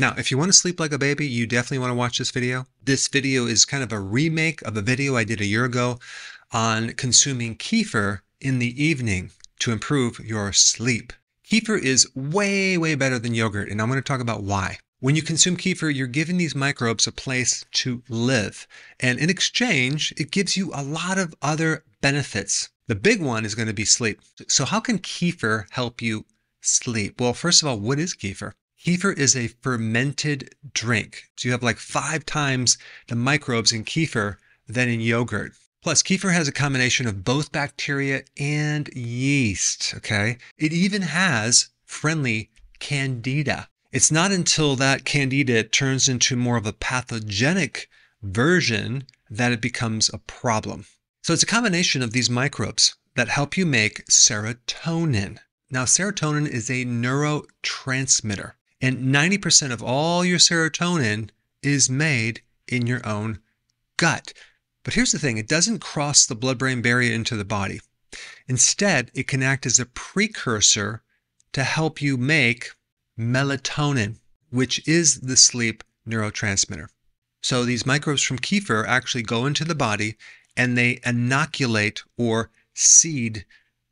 Now, if you want to sleep like a baby, you definitely want to watch this video. This video is kind of a remake of a video I did a year ago on consuming kefir in the evening to improve your sleep. Kefir is way, way better than yogurt, and I'm going to talk about why. When you consume kefir, you're giving these microbes a place to live. And in exchange, it gives you a lot of other benefits. The big one is going to be sleep. So, how can kefir help you sleep? Well, first of all, what is kefir? Kefir is a fermented drink. So you have like five times the microbes in kefir than in yogurt. Plus, kefir has a combination of both bacteria and yeast, okay? It even has friendly candida. It's not until that candida turns into more of a pathogenic version that it becomes a problem. So it's a combination of these microbes that help you make serotonin. Now, serotonin is a neurotransmitter. And 90% of all your serotonin is made in your own gut. But here's the thing it doesn't cross the blood brain barrier into the body. Instead, it can act as a precursor to help you make melatonin, which is the sleep neurotransmitter. So these microbes from kefir actually go into the body and they inoculate or seed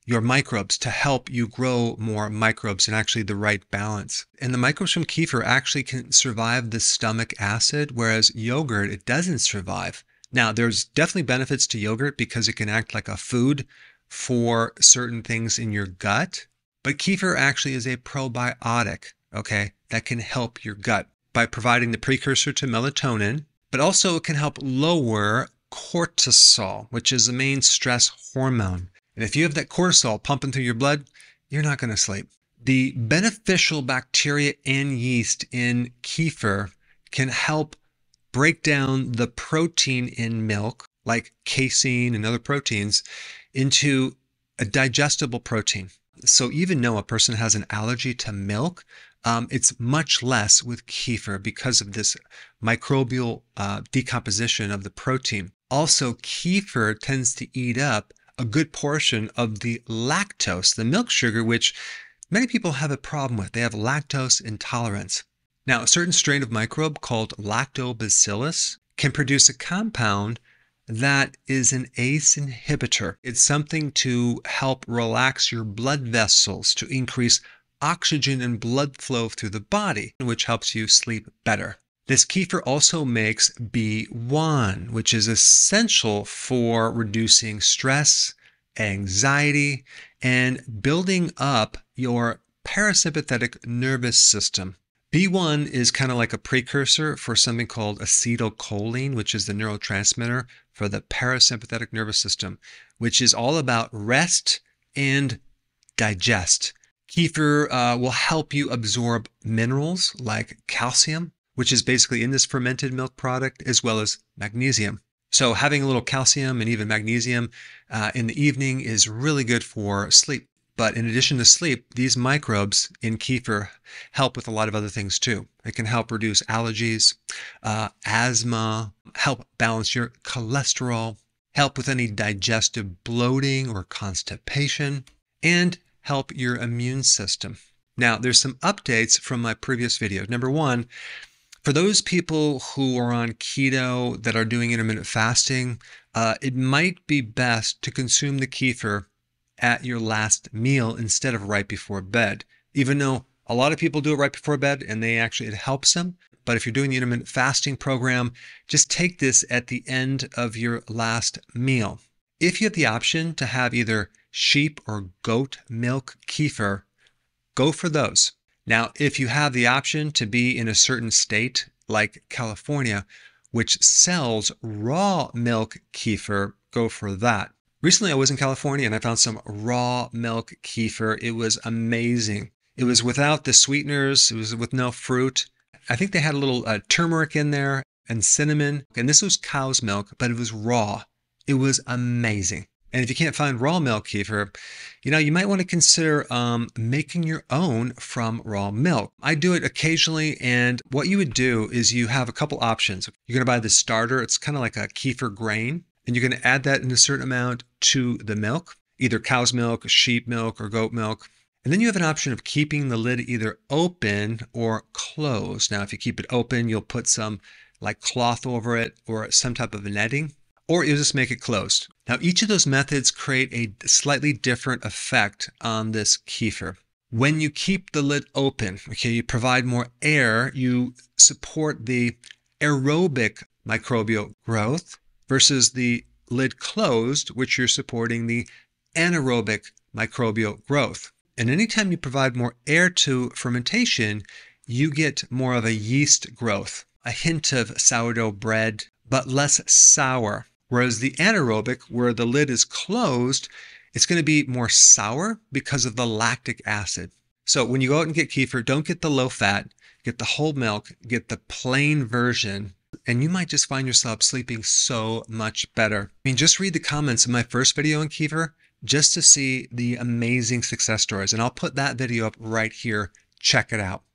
your microbes to help you grow more microbes and actually the right balance. And the microbes from kefir actually can survive the stomach acid, whereas yogurt, it doesn't survive. Now, there's definitely benefits to yogurt because it can act like a food for certain things in your gut, but kefir actually is a probiotic, okay, that can help your gut by providing the precursor to melatonin, but also it can help lower cortisol, which is the main stress hormone. And if you have that cortisol pumping through your blood, you're not going to sleep. The beneficial bacteria and yeast in kefir can help break down the protein in milk, like casein and other proteins, into a digestible protein. So even though a person has an allergy to milk, um, it's much less with kefir because of this microbial uh, decomposition of the protein. Also, kefir tends to eat up a good portion of the lactose, the milk sugar, which many people have a problem with. They have lactose intolerance. Now, a certain strain of microbe called lactobacillus can produce a compound that is an ACE inhibitor. It's something to help relax your blood vessels, to increase oxygen and blood flow through the body, which helps you sleep better. This kefir also makes B1, which is essential for reducing stress, anxiety, and building up your parasympathetic nervous system. B1 is kind of like a precursor for something called acetylcholine, which is the neurotransmitter for the parasympathetic nervous system, which is all about rest and digest. Kefir uh, will help you absorb minerals like calcium, which is basically in this fermented milk product, as well as magnesium. So, having a little calcium and even magnesium uh, in the evening is really good for sleep. But in addition to sleep, these microbes in kefir help with a lot of other things too. It can help reduce allergies, uh, asthma, help balance your cholesterol, help with any digestive bloating or constipation, and help your immune system. Now, there's some updates from my previous video. Number one, for those people who are on keto that are doing intermittent fasting, uh, it might be best to consume the kefir at your last meal instead of right before bed, even though a lot of people do it right before bed and they actually, it helps them. But if you're doing the intermittent fasting program, just take this at the end of your last meal. If you have the option to have either sheep or goat milk kefir, go for those. Now, if you have the option to be in a certain state like California, which sells raw milk kefir, go for that. Recently, I was in California and I found some raw milk kefir. It was amazing. It was without the sweeteners, it was with no fruit. I think they had a little uh, turmeric in there and cinnamon. And this was cow's milk, but it was raw. It was amazing. And if you can't find raw milk kefir, you know, you might want to consider um, making your own from raw milk. I do it occasionally, and what you would do is you have a couple options. You're going to buy the starter, it's kind of like a kefir grain, and you're going to add that in a certain amount to the milk, either cow's milk, sheep milk, or goat milk. And then you have an option of keeping the lid either open or closed. Now, if you keep it open, you'll put some like cloth over it or some type of netting or you'll just make it closed. Now, each of those methods create a slightly different effect on this kefir. When you keep the lid open, okay, you provide more air, you support the aerobic microbial growth versus the lid closed, which you're supporting the anaerobic microbial growth. And anytime you provide more air to fermentation, you get more of a yeast growth, a hint of sourdough bread, but less sour. Whereas the anaerobic, where the lid is closed, it's going to be more sour because of the lactic acid. So when you go out and get kefir, don't get the low fat, get the whole milk, get the plain version, and you might just find yourself sleeping so much better. I mean, just read the comments in my first video on kefir just to see the amazing success stories. And I'll put that video up right here. Check it out.